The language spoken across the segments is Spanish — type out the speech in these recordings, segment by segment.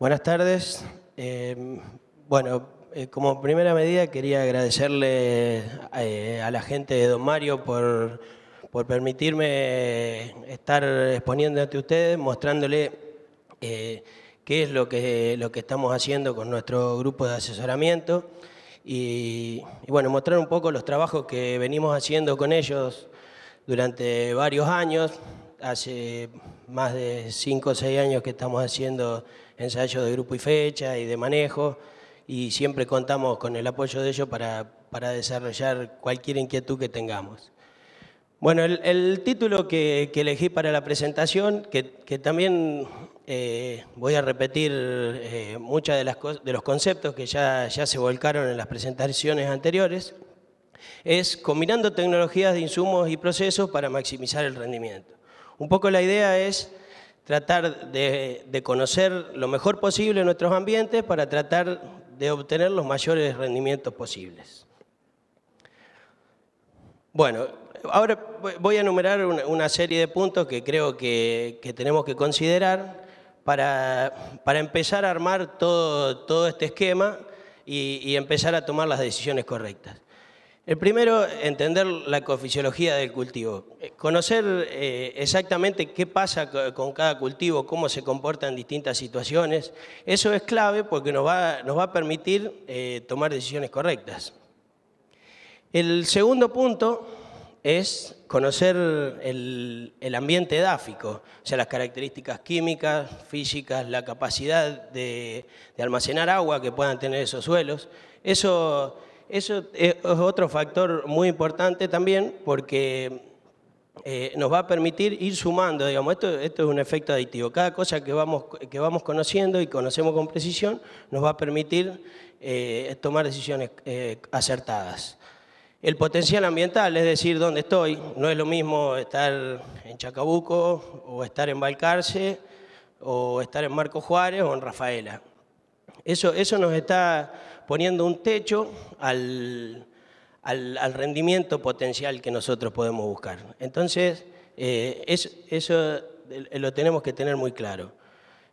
Buenas tardes. Em, bueno, eh, como primera medida quería agradecerle eh, a la gente de Don Mario por, permitirme estar exponiendo ante ustedes, mostrándole eh, qué es lo que, lo que estamos haciendo con nuestro grupo de asesoramiento y, bueno, mostrar un poco los trabajos que venimos haciendo con ellos durante varios años, hace más de cinco o seis años que estamos haciendo ensayos de grupo y fecha y de manejo, y siempre contamos con el apoyo de ellos para, para desarrollar cualquier inquietud que tengamos. Bueno, el, título que, elegí para la presentación, que, que también eh, voy a repetir eh, muchos de, de los conceptos que ya, ya se volcaron en las presentaciones anteriores, es combinando tecnologías de insumos y procesos para maximizar el rendimiento. Un poco la idea es tratar de, conocer lo mejor posible nuestros ambientes para tratar de obtener los mayores rendimientos posibles. Bueno, ahora voy a enumerar una, serie de puntos que creo que, tenemos que considerar para, para empezar a armar todo, todo este esquema y, empezar a tomar las decisiones correctas. El eh, primero, entender la ecofisiología del cultivo. Eh, conocer eh, exactamente qué pasa con cada cultivo, cómo se comporta en distintas situaciones. Eso es clave porque nos va, nos va a permitir tomar decisiones correctas. El segundo punto es conocer el, ambiente edáfico, o sea, las características químicas, físicas, la capacidad de, de almacenar agua que puedan tener esos suelos. Eso eso es otro factor muy importante también porque eh, nos va a permitir ir sumando, digamos, esto, es un efecto aditivo. Cada cosa que vamos, que vamos conociendo y conocemos con precisión nos va a permitir eh, tomar decisiones eh, acertadas. El potencial ambiental, es decir, dónde estoy, no es lo mismo estar en Chacabuco o estar en Valcarce o estar en Marco Juárez o en Rafaela. Eso, nos está poniendo un techo al, rendimiento potencial que nosotros podemos buscar. Entonces, eh, eso eh, lo tenemos que tener muy claro.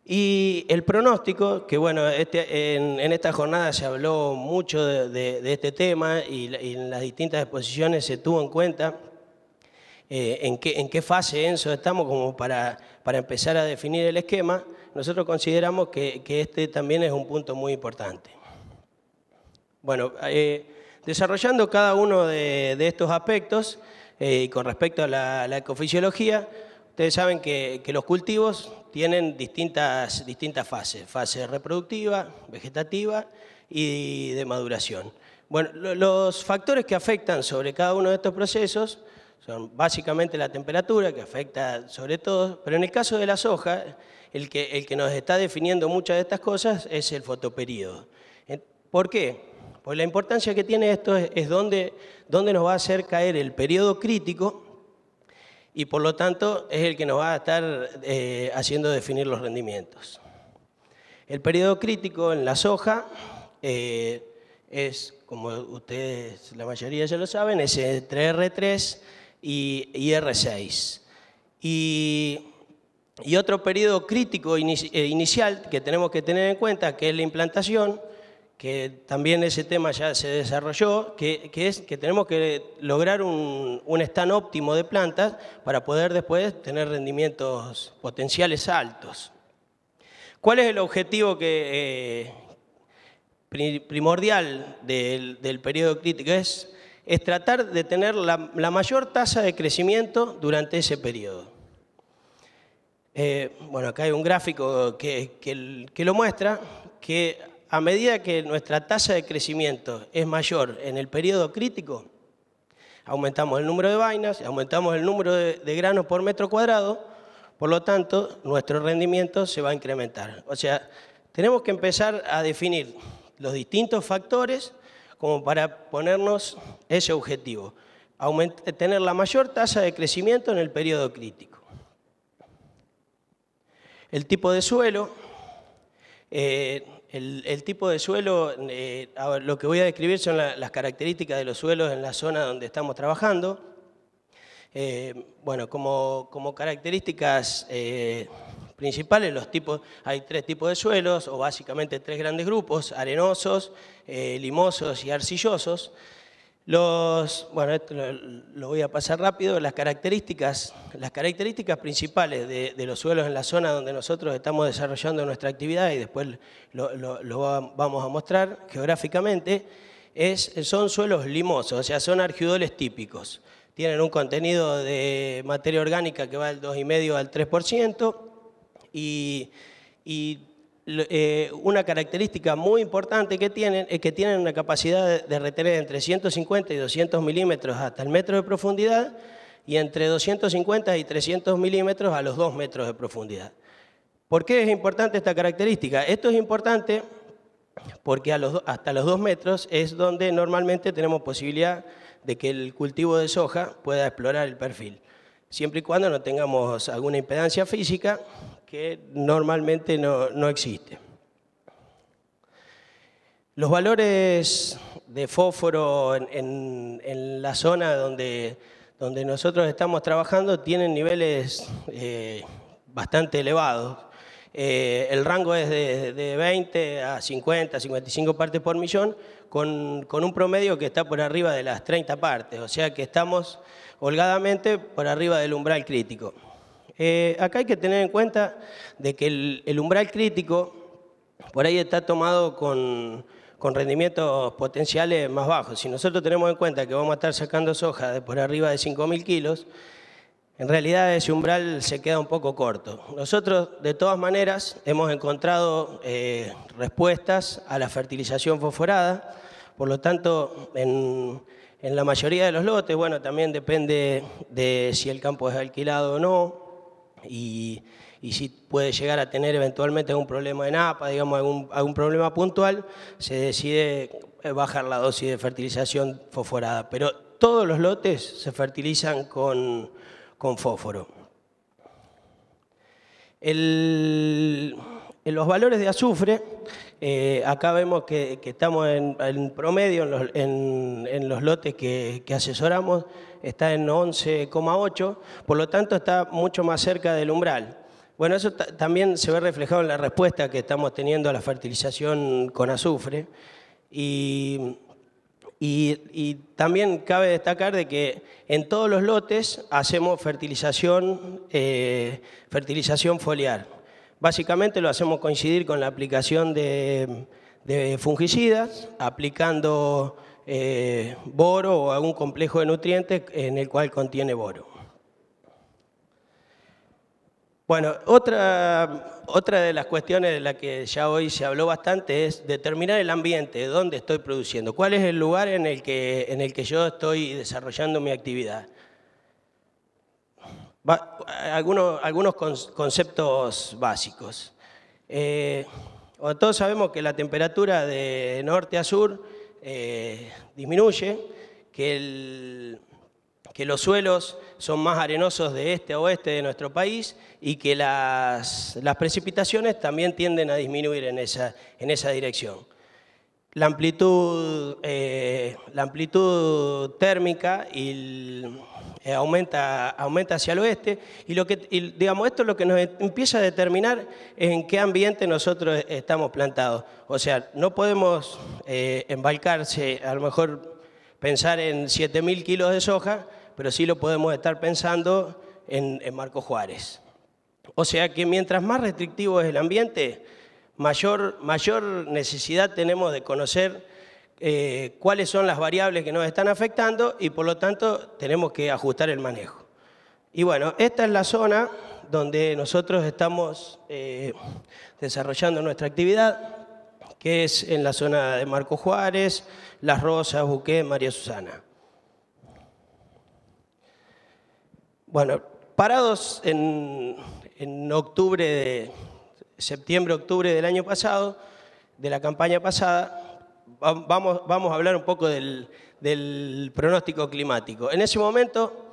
Y el pronóstico, que bueno, este, en, esta jornada se habló mucho de, este tema y, en las distintas exposiciones se tuvo en cuenta eh, en, qué, en, qué, fase estamos como para, para empezar a definir el esquema nosotros consideramos que, este también es un punto muy importante. Bueno, eh, desarrollando cada uno de, estos aspectos, eh, con respecto a la, ecofisiología, ustedes saben que, los cultivos tienen distintas, distintas fases, fase reproductiva, vegetativa y de maduración. Bueno, los factores que afectan sobre cada uno de estos procesos son básicamente la temperatura, que afecta sobre todo, pero en el caso de la soja, el que, el que nos está definiendo muchas de estas cosas es el fotoperíodo. Eh, ¿Por qué? Pues la importancia que tiene esto es, dónde, nos va a hacer caer el periodo crítico y por lo tanto es el que nos va a estar eh, haciendo definir los rendimientos. El periodo crítico en la soja eh, es, como ustedes, la mayoría ya lo saben, es entre R3 y, y R6. Y y otro periodo crítico eh, inicial que tenemos que tener en cuenta, que es la implantación, que también ese tema ya se desarrolló, que, es que tenemos que lograr un, stand óptimo de plantas para poder después tener rendimientos potenciales altos. ¿Cuál es el objetivo eh, primordial del, periodo crítico? Es, tratar de tener la mayor tasa de crecimiento durante ese periodo. Eh, bueno, acá hay un gráfico que, lo muestra, que a medida que nuestra tasa de crecimiento es mayor en el periodo crítico, aumentamos el número de vainas, aumentamos el número de, granos por metro cuadrado, por lo tanto, nuestro rendimiento se va a incrementar. O sea, tenemos que empezar a definir los distintos factores como para ponernos ese objetivo, tener la mayor tasa de crecimiento en el periodo crítico. El tipo de suelo, eh, el, tipo de suelo, eh, lo que voy a describir son las características de los suelos en la zona donde estamos trabajando. Eh, bueno, como, como características principales, los tipos, hay tres tipos de suelos, o básicamente tres grandes grupos, arenosos, limosos y arcillosos. Los, bueno, esto lo, voy a pasar rápido. Las características, las características principales de, los suelos en la zona donde nosotros estamos desarrollando nuestra actividad, y después lo, vamos a mostrar geográficamente, es, son suelos limosos, o sea, son argidoles típicos. Tienen un contenido de materia orgánica que va del 2,5 al 3%, y, y eh, una característica muy importante que tienen es que tienen una capacidad de, retener entre 150 y 200 milímetros hasta el metro de profundidad y entre 250 y 300 milímetros a los 2 metros de profundidad. ¿Por qué es importante esta característica? Esto es importante porque hasta los 2 metros es donde normalmente tenemos posibilidad de que el cultivo de soja pueda explorar el perfil, siempre y cuando no tengamos alguna impedancia física que normalmente no, existe. Los valores de fósforo en, la zona donde, donde, nosotros estamos trabajando tienen niveles eh, bastante elevados. Eh, el rango es de, de, 20 a 50, 55 partes por millón, con, con, un promedio que está por arriba de las 30 partes, o sea que estamos holgadamente por arriba del umbral crítico. Eh, acá hay que tener en cuenta de que el, umbral crítico por ahí está tomado con, rendimientos potenciales más bajos. Si nosotros tenemos en cuenta que vamos a estar sacando soja de por arriba de 5.000 kilos, en realidad ese umbral se queda un poco corto. Nosotros, de todas maneras, hemos encontrado eh, respuestas a la fertilización fosforada, por lo tanto, en, en la mayoría de los lotes, bueno, también depende de si el campo es alquilado o no, y, si puede llegar a tener eventualmente algún problema de napa, digamos, algún, problema puntual, se decide eh, bajar la dosis de fertilización fosforada. Pero todos los lotes se fertilizan con, fósforo. en los valores de azufre, eh, acá vemos que, estamos en, promedio en los, lotes que, asesoramos, está en 11,8, por lo tanto está mucho más cerca del umbral. Bueno, eso también se ve reflejado en la respuesta que estamos teniendo a la fertilización con azufre. Y, también cabe destacar de que en todos los lotes hacemos fertilización, eh, fertilización foliar. Básicamente lo hacemos coincidir con la aplicación de, de fungicidas, aplicando eh, boro o algún complejo de nutrientes en el cual contiene boro. Bueno, otra, de las cuestiones de las que ya hoy se habló bastante es determinar el ambiente, dónde estoy produciendo, cuál es el lugar en el que, en el que yo estoy desarrollando mi actividad. algunos, algunos conceptos básicos. Eh, todos sabemos que la temperatura de norte a sur eh, disminuye, que, el, que, los suelos son más arenosos de este a oeste de nuestro país y que las, precipitaciones también tienden a disminuir en esa, en esa dirección. La amplitud, eh, la amplitud térmica y eh, aumenta, aumenta hacia el oeste. Y, lo que, digamos, esto es lo que nos empieza a determinar en qué ambiente nosotros estamos plantados. O sea, no podemos eh, embalcarse, a lo mejor pensar en 7.000 kilos de soja, pero sí lo podemos estar pensando en, en Marco Juárez. O sea que mientras más restrictivo es el ambiente, mayor, mayor necesidad tenemos de conocer eh, cuáles son las variables que nos están afectando y por lo tanto tenemos que ajustar el manejo. Y bueno, esta es la zona donde nosotros estamos eh, desarrollando nuestra actividad, que es en la zona de Marco Juárez, Las Rosas, Buqué, María Susana. Bueno, parados en, en octubre de septiembre, octubre del año pasado, de la campaña pasada, vamos, vamos a hablar un poco del, pronóstico climático. En ese momento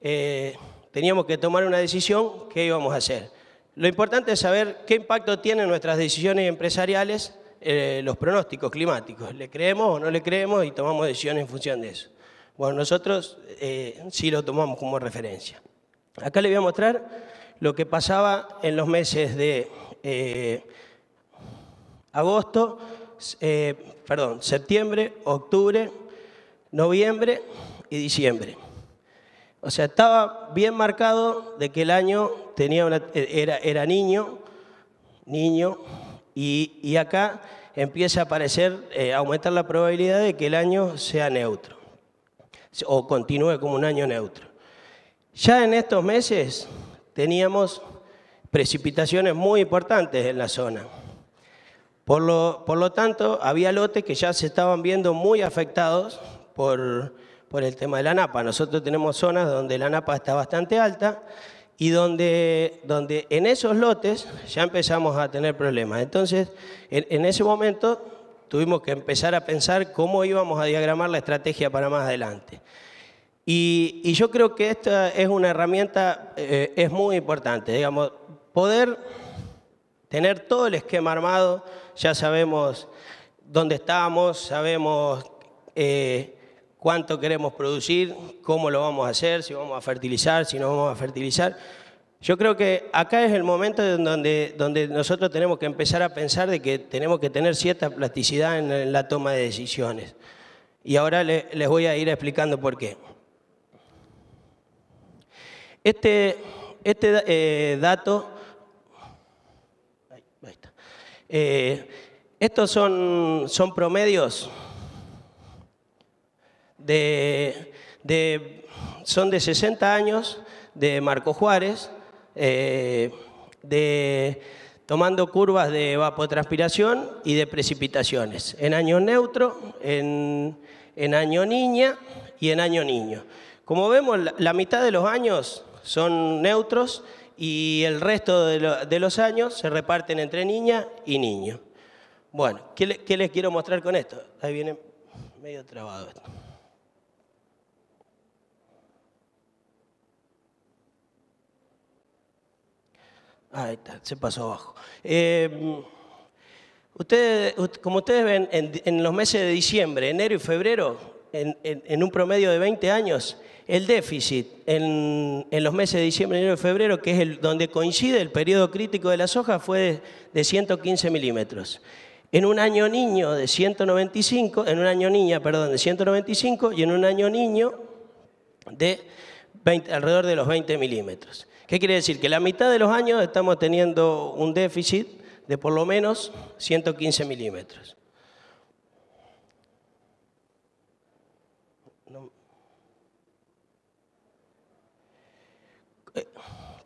eh, teníamos que tomar una decisión, ¿qué íbamos a hacer? Lo importante es saber qué impacto tienen nuestras decisiones empresariales eh, los pronósticos climáticos. ¿Le creemos o no le creemos y tomamos decisiones en función de eso? Bueno, nosotros eh, sí lo tomamos como referencia. Acá le voy a mostrar lo que pasaba en los meses de agosto, perdón, septiembre, octubre, noviembre y diciembre. O sea, estaba bien marcado de que el año tenía una, era, niño, niño, y, acá empieza a aparecer, eh, aumentar la probabilidad de que el año sea neutro, o continúe como un año neutro. Ya en estos meses teníamos precipitaciones muy importantes en la zona. Por lo, tanto, había lotes que ya se estaban viendo muy afectados por, el tema de la napa. Nosotros tenemos zonas donde la napa está bastante alta y donde, en esos lotes ya empezamos a tener problemas. Entonces, en, ese momento tuvimos que empezar a pensar cómo íbamos a diagramar la estrategia para más adelante. Y, yo creo que esta es una herramienta, eh, es muy importante, digamos, poder tener todo el esquema armado, ya sabemos dónde estamos, sabemos eh, cuánto queremos producir, cómo lo vamos a hacer, si vamos a fertilizar, si no vamos a fertilizar. Yo creo que acá es el momento donde, donde nosotros tenemos que empezar a pensar de que tenemos que tener cierta plasticidad en, la toma de decisiones. Y ahora les voy a ir explicando por qué. Este, este eh, dato eh, estos son, promedios de, son de 60 años de Marco Juárez, eh, de, tomando curvas de evapotranspiración y de precipitaciones, en año neutro, en, en año niña y en año niño. Como vemos, la mitad de los años son neutros y el resto de, los años se reparten entre niña y niño. Bueno, ¿qué, les quiero mostrar con esto? Ahí viene medio trabado esto. Ahí está, se pasó abajo. Eh, ustedes, como ustedes ven, en, los meses de diciembre, enero y febrero, en un promedio de 20 años, el déficit en, los meses de diciembre, enero y febrero, que es donde coincide el periodo crítico de la soja, fue de, 115 milímetros. En un año niño de 195, en un año niña, perdón, de 195 y en un año niño de alrededor de los 20 milímetros. ¿Qué quiere decir? Que la mitad de los años estamos teniendo un déficit de por lo menos 115 milímetros.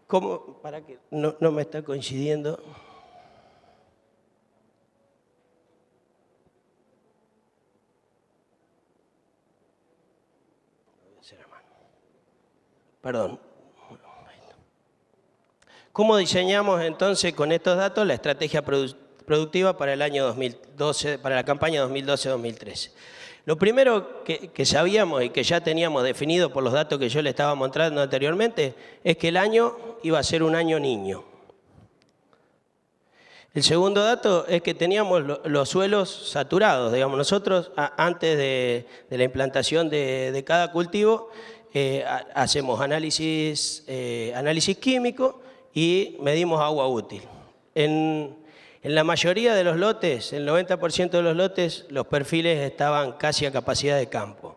¿Cómo? Para que no, no me está coincidiendo. Perdón. ¿Cómo diseñamos entonces con estos datos la estrategia productiva para el año 2012, para la campaña 2012-2013? Lo primero que, sabíamos y que ya teníamos definido por los datos que yo le estaba mostrando anteriormente es que el año iba a ser un año niño. El segundo dato es que teníamos los suelos saturados, digamos, nosotros antes de, la implantación de, cada cultivo eh, hacemos análisis, eh, análisis químico y medimos agua útil. En la mayoría de los lotes, el 90% de los lotes, los perfiles estaban casi a capacidad de campo.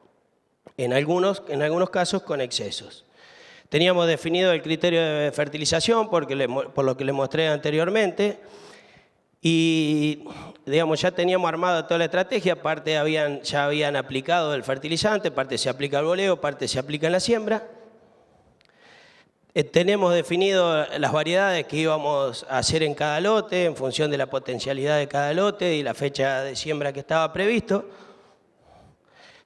En algunos, en algunos casos con excesos. Teníamos definido el criterio de fertilización por lo que les mostré anteriormente y digamos ya teníamos armada toda la estrategia, parte habían, ya habían aplicado el fertilizante, parte se aplica al boleo, parte se aplica en la siembra eh, tenemos definido las variedades que íbamos a hacer en cada lote en función de la potencialidad de cada lote y la fecha de siembra que estaba previsto.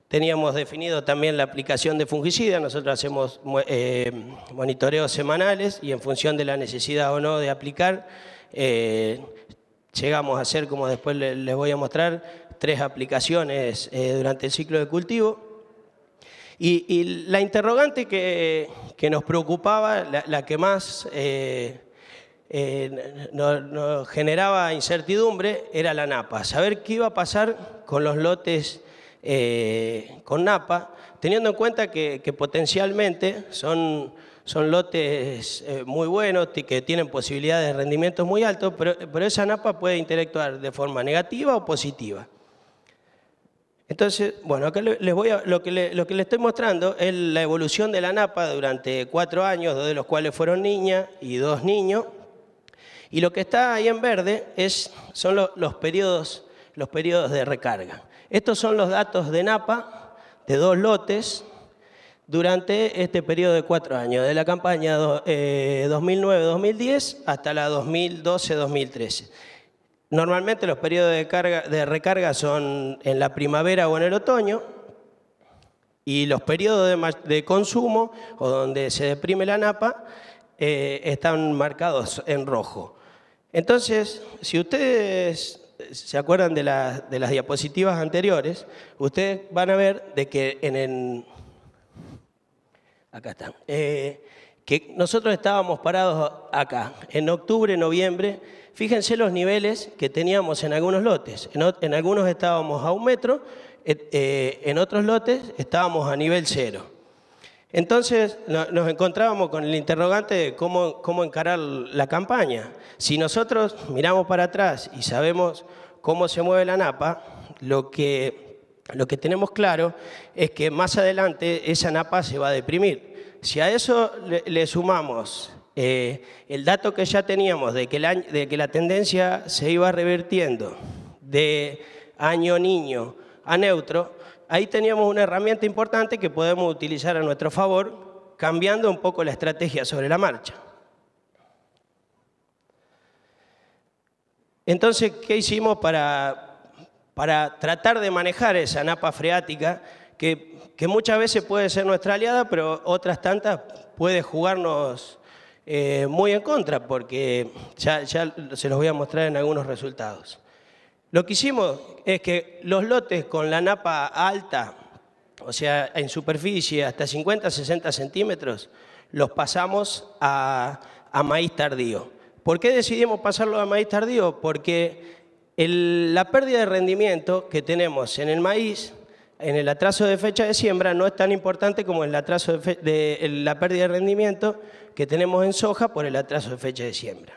Teníamos definido también la aplicación de fungicidas. Nosotros hacemos eh, monitoreos semanales y en función de la necesidad o no de aplicar, eh, llegamos a hacer, como después les voy a mostrar, tres aplicaciones durante el ciclo de cultivo. Y, la interrogante que, nos preocupaba, la, que más eh, eh, nos, generaba incertidumbre, era la napa. Saber qué iba a pasar con los lotes eh, con napa, teniendo en cuenta que, potencialmente son, lotes muy buenos, y que tienen posibilidades de rendimientos muy altos, pero, pero, esa napa puede interactuar de forma negativa o positiva. Entonces, bueno, acá les voy lo, que les estoy mostrando es la evolución de la napa durante cuatro años, dos de los cuales fueron niña y dos niños. Y lo que está ahí en verde es, son los, periodos, los periodos de recarga. Estos son los datos de napa de dos lotes durante este periodo de cuatro años, de la campaña 2009-2010 eh, hasta la 2012-2013. Normalmente los periodos de, carga, de recarga son en la primavera o en el otoño y los periodos de, consumo o donde se deprime la napa eh, están marcados en rojo. Entonces, si ustedes se acuerdan de, las diapositivas anteriores, ustedes van a ver de que en Acá están. Eh, que nosotros estábamos parados acá, en octubre, noviembre, fíjense los niveles que teníamos en algunos lotes. En, algunos estábamos a un metro, eh, en otros lotes estábamos a nivel cero. Entonces nos encontrábamos con el interrogante de cómo, cómo encarar la campaña. Si nosotros miramos para atrás y sabemos cómo se mueve la napa, lo que, lo que tenemos claro es que más adelante esa napa se va a deprimir. Si a eso le sumamos eh, el dato que ya teníamos de que, la, tendencia se iba revirtiendo de año niño a neutro, ahí teníamos una herramienta importante que podemos utilizar a nuestro favor, cambiando un poco la estrategia sobre la marcha. Entonces, ¿qué hicimos para, para tratar de manejar esa napa freática que, que muchas veces puede ser nuestra aliada, pero otras tantas puede jugarnos eh, muy en contra, porque ya, se los voy a mostrar en algunos resultados. Lo que hicimos es que los lotes con la napa alta, o sea, en superficie hasta 50, 60 centímetros, los pasamos a, maíz tardío. ¿Por qué decidimos pasarlo a maíz tardío? Porque la pérdida de rendimiento que tenemos en el maíz en el atraso de fecha de siembra no es tan importante como el atraso de, la pérdida de rendimiento que tenemos en soja por el atraso de fecha de siembra.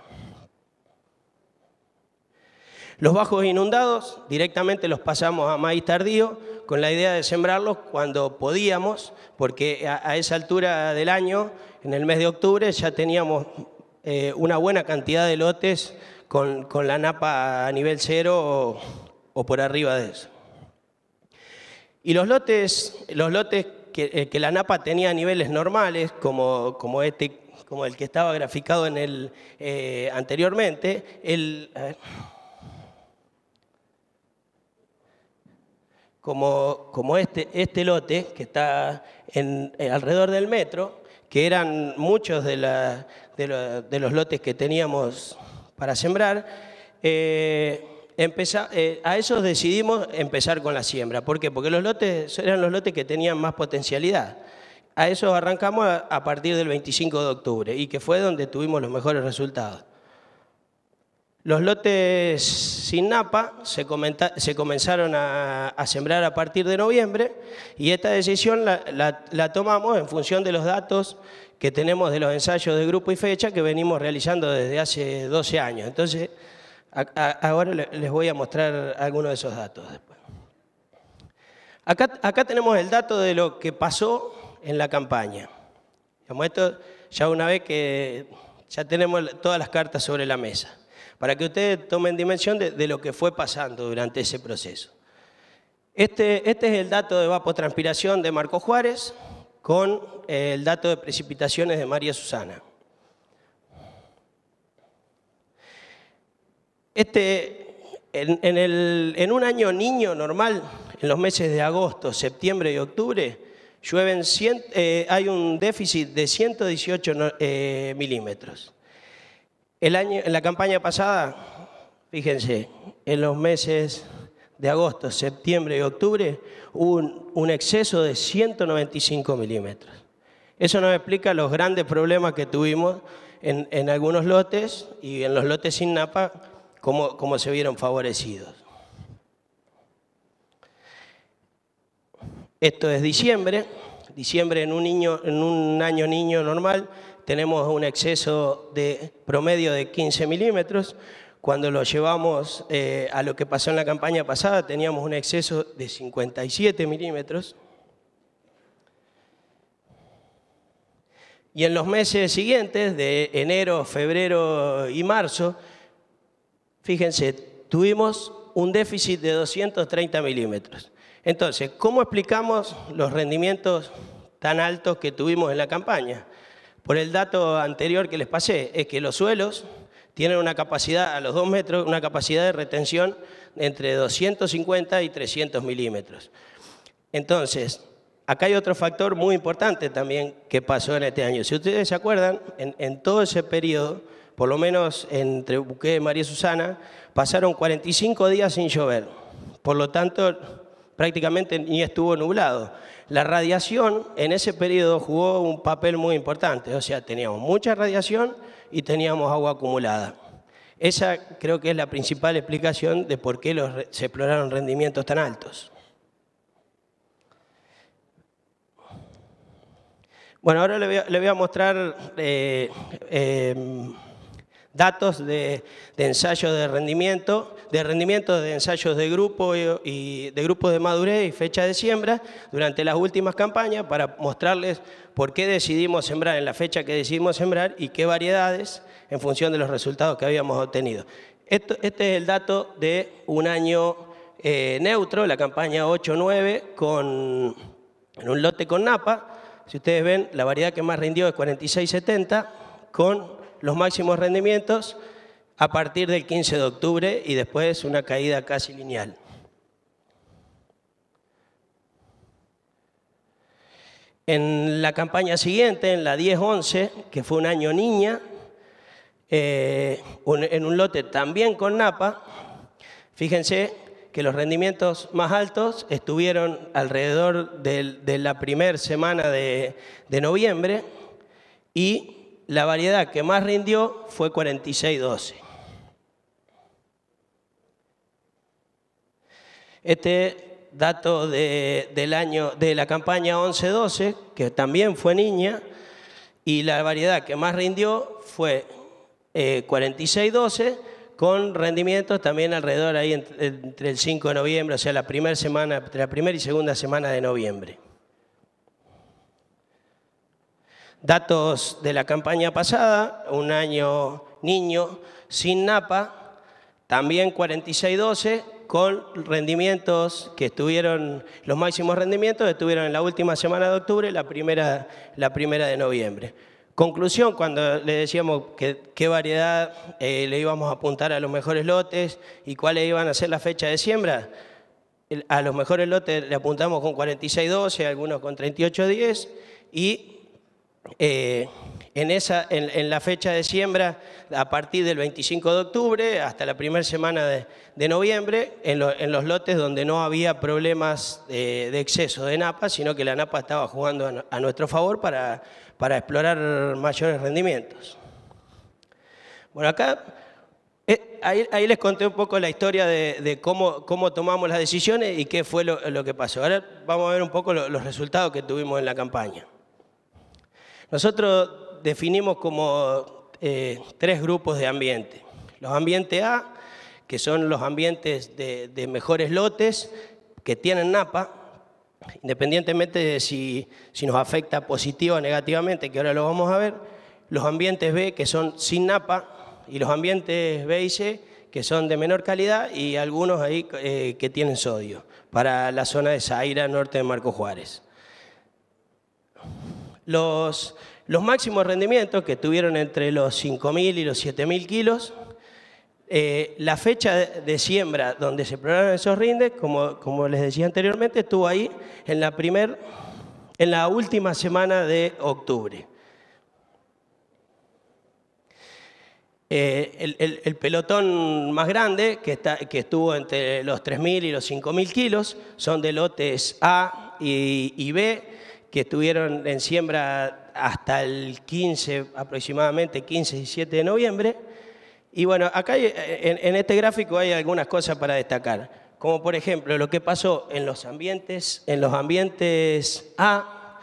Los bajos inundados directamente los pasamos a maíz tardío con la idea de sembrarlos cuando podíamos, porque a, esa altura del año, en el mes de octubre, ya teníamos eh, una buena cantidad de lotes con, la napa a nivel cero o por arriba de eso. Y los lotes, los lotes eh, que, la Napa tenía a niveles normales, como, como este, como el que estaba graficado en el, eh, anteriormente, el, como, como, este, este lote que está eh, alrededor del metro, que eran muchos de, los lotes que teníamos para sembrar, eh, a eso decidimos empezar con la siembra. ¿Por qué? Porque los lotes eran los lotes que tenían más potencialidad. A esos arrancamos a, partir del 25 de octubre y que fue donde tuvimos los mejores resultados. Los lotes sin napa se, comenzaron a, sembrar a partir de noviembre y esta decisión la, la, tomamos en función de los datos que tenemos de los ensayos de grupo y fecha que venimos realizando desde hace 12 años. Entonces, ahora les voy a mostrar algunos de esos datos después. Acá, tenemos el dato de lo que pasó en la campaña. esto ya una vez que ya tenemos todas las cartas sobre la mesa, para que ustedes tomen dimensión de, lo que fue pasando durante ese proceso. Este, este, es el dato de vapotranspiración de Marco Juárez con el dato de precipitaciones de María Susana. Este, en, un año niño normal, en los meses de agosto, septiembre y octubre, llueven eh, hay un déficit de 118 eh, milímetros. El año, en la campaña pasada, fíjense, en los meses de agosto, septiembre y octubre, hubo un, exceso de 195 milímetros. Eso nos explica los grandes problemas que tuvimos en algunos lotes y en los lotes sin napa como se vieron favorecidos. Esto es diciembre. Diciembre en un, en un año niño normal tenemos un exceso de promedio de 15 milímetros. Cuando lo llevamos eh, a lo que pasó en la campaña pasada teníamos un exceso de 57 milímetros. Y en los meses siguientes, de enero, febrero y marzo, fíjense, tuvimos un déficit de 230 milímetros. Entonces, ¿cómo explicamos los rendimientos tan altos que tuvimos en la campaña? Por el dato anterior que les pasé, es que los suelos tienen una capacidad, a los 2 metros, una capacidad de retención entre 250 y 300 milímetros. Entonces, acá hay otro factor muy importante también que pasó en este año. Si ustedes se acuerdan, en, en todo ese periodo por lo menos entre Buque y María Susana, pasaron 45 días sin llover. Por lo tanto, prácticamente ni estuvo nublado. La radiación en ese periodo jugó un papel muy importante, o sea, teníamos mucha radiación y teníamos agua acumulada. Esa creo que es la principal explicación de por qué los, se exploraron rendimientos tan altos. Bueno, ahora le voy a, mostrar eh, em, datos de, ensayos de rendimiento, de rendimiento de ensayos de grupo y, de grupos de madurez y fecha de siembra durante las últimas campañas para mostrarles por qué decidimos sembrar en la fecha que decidimos sembrar y qué variedades en función de los resultados que habíamos obtenido. Esto, este es el dato de un año eh, neutro, la campaña 8-9 con en un lote con napa. Si ustedes ven, la variedad que más rindió es 4670 con los máximos rendimientos a partir del 15 de octubre y después una caída casi lineal. En la campaña siguiente, en la 10-11, que fue un año niña, eh, en un lote también con Napa, fíjense que los rendimientos más altos estuvieron alrededor de, la primera semana de, de noviembre y la variedad que más rindió fue 46-12. Este dato de, del año, de la campaña 11-12, que también fue niña, y la variedad que más rindió fue 46-12, eh, con rendimientos también alrededor ahí entre, el 5 de noviembre, o sea, la primera semana, entre la primera y segunda semana de noviembre. Datos de la campaña pasada, un año niño sin napa, también 4612 con rendimientos que estuvieron, los máximos rendimientos estuvieron en la última semana de octubre, la primera, la primera de noviembre. Conclusión, cuando le decíamos que, qué variedad eh, le íbamos a apuntar a los mejores lotes y cuáles iban a ser la fecha de siembra, a los mejores lotes le apuntamos con 4612, algunos con 3810 y eh, en, la fecha de siembra, a partir del 25 de octubre hasta la primera semana de, noviembre, en, los lotes donde no había problemas de, exceso de napa, sino que la napa estaba jugando a, nuestro favor para, explorar mayores rendimientos. Bueno, acá eh, Ahí, les conté un poco la historia de, cómo, tomamos las decisiones y qué fue lo, que pasó. Ahora vamos a ver un poco los resultados que tuvimos en la campaña. Nosotros definimos como eh, tres grupos de ambiente. Los ambientes A, que son los ambientes de, mejores lotes, que tienen napa, independientemente de si, nos afecta positiva o negativamente, que ahora lo vamos a ver, los ambientes B, que son sin napa, y los ambientes B y C, que son de menor calidad, y algunos ahí eh, que tienen sodio, para la zona de Zaira, norte de Marco Juárez los, máximos rendimientos que tuvieron entre los 5.000 y los 7.000 kilos. Eh, la fecha de siembra donde se probaron esos rindes, como, les decía anteriormente, estuvo ahí en la, última semana de octubre. Eh, el, pelotón más grande, que, estuvo entre los 3.000 y los 5.000 kilos, son de lotes A y B, que estuvieron en siembra hasta el 15, aproximadamente 15 y 7 de noviembre. Y bueno, acá en, este gráfico hay algunas cosas para destacar, como por ejemplo lo que pasó en los ambientes, en los ambientes A,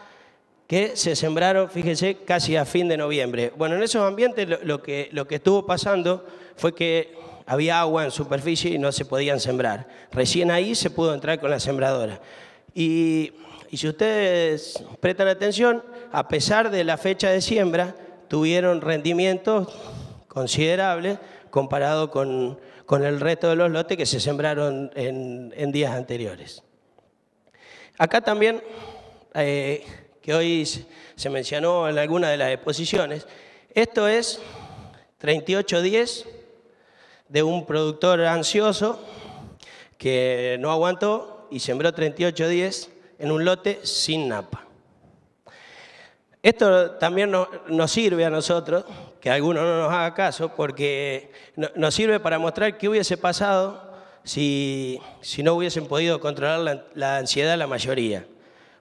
que se sembraron, fíjense, casi a fin de noviembre. Bueno, en esos ambientes lo, que, lo que estuvo pasando fue que había agua en superficie y no se podían sembrar. Recién ahí se pudo entrar con la sembradora. Y y si ustedes prestan atención, a pesar de la fecha de siembra, tuvieron rendimientos considerables comparado con, el resto de los lotes que se sembraron en, días anteriores. Acá también, eh, que hoy se mencionó en alguna de las exposiciones, esto es 3810 de un productor ansioso que no aguantó y sembró 3810 en un lote sin napa. Esto también nos sirve a nosotros, que alguno no nos haga caso, porque nos sirve para mostrar qué hubiese pasado si, si no hubiesen podido controlar la, ansiedad de la mayoría.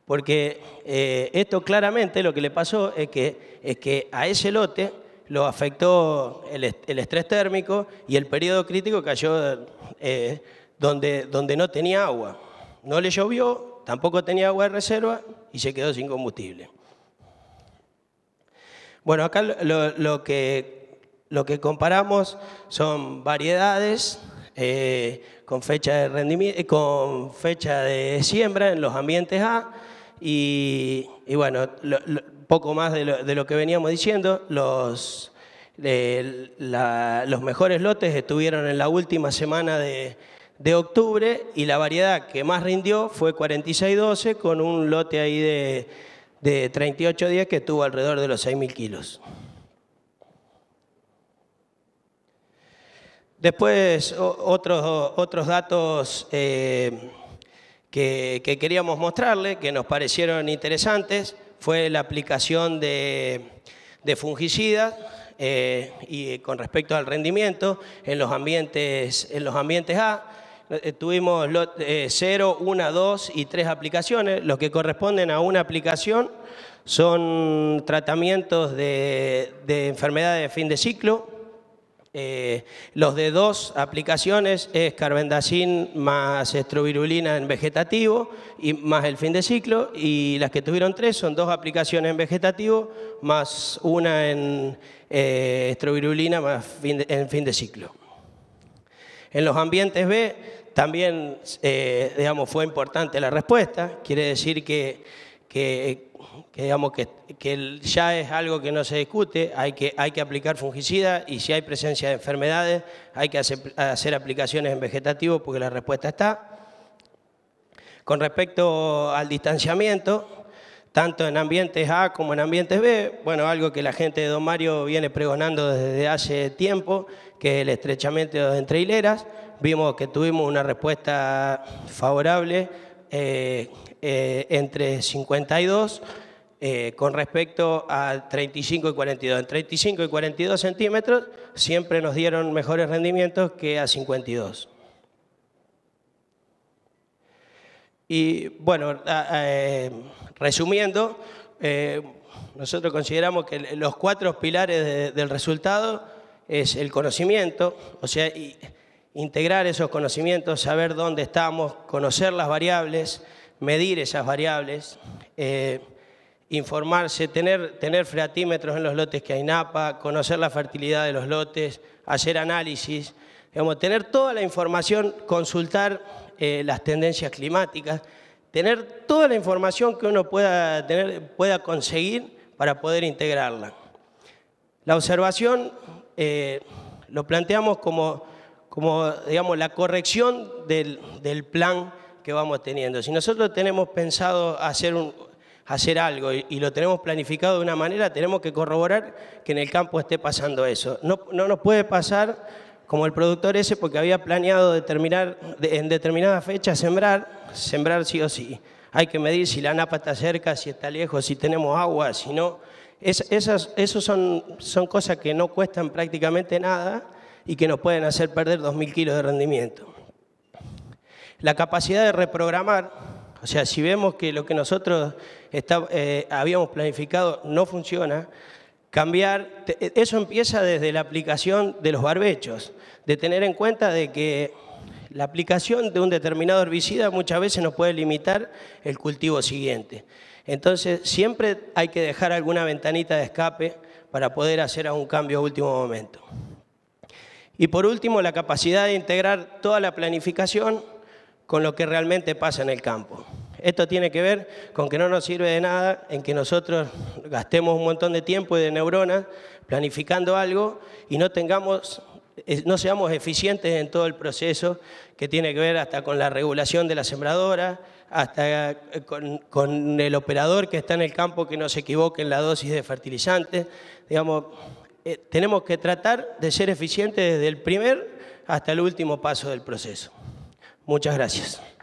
Porque eh, esto claramente lo que le pasó es que, es que a ese lote lo afectó el, estrés térmico y el periodo crítico cayó eh, donde, donde no tenía agua. No le llovió, tampoco tenía agua de reserva y se quedó sin combustible. Bueno, acá lo, que, lo que, comparamos son variedades eh, con, fecha de rendimiento, eh, con fecha de siembra en los ambientes A y, bueno, poco más de, lo, que veníamos diciendo, los, eh, los mejores lotes estuvieron en la última semana de, de octubre y la variedad que más rindió fue 4612 con un lote ahí de, 38 días que tuvo alrededor de los 6.000 kilos. Después, otros, otros datos eh, que, queríamos mostrarle, que nos parecieron interesantes, fue la aplicación de, fungicidas eh, y con respecto al rendimiento en los ambientes, en los ambientes A. Eh, tuvimos 0, 1, 2 y 3 aplicaciones. Los que corresponden a una aplicación son tratamientos de, enfermedades de fin de ciclo. Eh, los de dos aplicaciones es carbendazin más estrovirulina en vegetativo y más el fin de ciclo. Y las que tuvieron tres son dos aplicaciones en vegetativo más una en eh, estrovirulina más fin en fin de ciclo. En los ambientes B también, eh, digamos, fue importante la respuesta. Quiere decir que, que, digamos, que, ya es algo que no se discute, hay que, hay que aplicar fungicida y si hay presencia de enfermedades hay que hacer aplicaciones en vegetativo porque la respuesta está. Con respecto al distanciamiento, tanto en ambientes A como en ambientes B, bueno, algo que la gente de Don Mario viene pregonando desde hace tiempo, que es el estrechamiento entre hileras. Vimos que tuvimos una respuesta favorable eh, eh, entre 52 eh, con respecto a 35 y 42. En 35 y 42 centímetros siempre nos dieron mejores rendimientos que a 52. Y bueno, eh, resumiendo, eh, nosotros consideramos que los cuatro pilares del resultado es el conocimiento, o sea, integrar esos conocimientos, saber dónde estamos, conocer las variables, medir esas variables, eh, informarse, tener, tener freatímetros en los lotes que hay NAPA, conocer la fertilidad de los lotes, hacer análisis, digamos, tener toda la información, consultar eh, las tendencias climáticas, tener toda la información que uno pueda, tener, pueda conseguir para poder integrarla. La observación eh, lo planteamos como, como digamos, la corrección del, del, plan que vamos teniendo. Si nosotros tenemos pensado hacer, un, hacer algo y, y, lo tenemos planificado de una manera, tenemos que corroborar que en el campo esté pasando eso. No, no nos puede pasar como el productor ese porque había planeado determinar, en determinada fecha sembrar, sembrar sí o sí. Hay que medir si la napa está cerca, si está lejos, si tenemos agua, si no. esas esos son, cosas que no cuestan prácticamente nada y que nos pueden hacer perder 2.000 kilos de rendimiento. La capacidad de reprogramar, o sea, si vemos que lo que nosotros eh, habíamos planificado no funciona, cambiar, eso empieza desde la aplicación de los barbechos, de tener en cuenta de que la aplicación de un determinado herbicida muchas veces nos puede limitar el cultivo siguiente. Entonces, siempre hay que dejar alguna ventanita de escape para poder hacer algún cambio a último momento. Y por último, la capacidad de integrar toda la planificación con lo que realmente pasa en el campo. Esto tiene que ver con que no nos sirve de nada en que nosotros gastemos un montón de tiempo y de neuronas planificando algo y no tengamos eh, no seamos eficientes en todo el proceso que tiene que ver hasta con la regulación de la sembradora, hasta eh, con, el operador que está en el campo que no se equivoque en la dosis de fertilizante. Eh, tenemos que tratar de ser eficientes desde el primer hasta el último paso del proceso. Muchas gracias.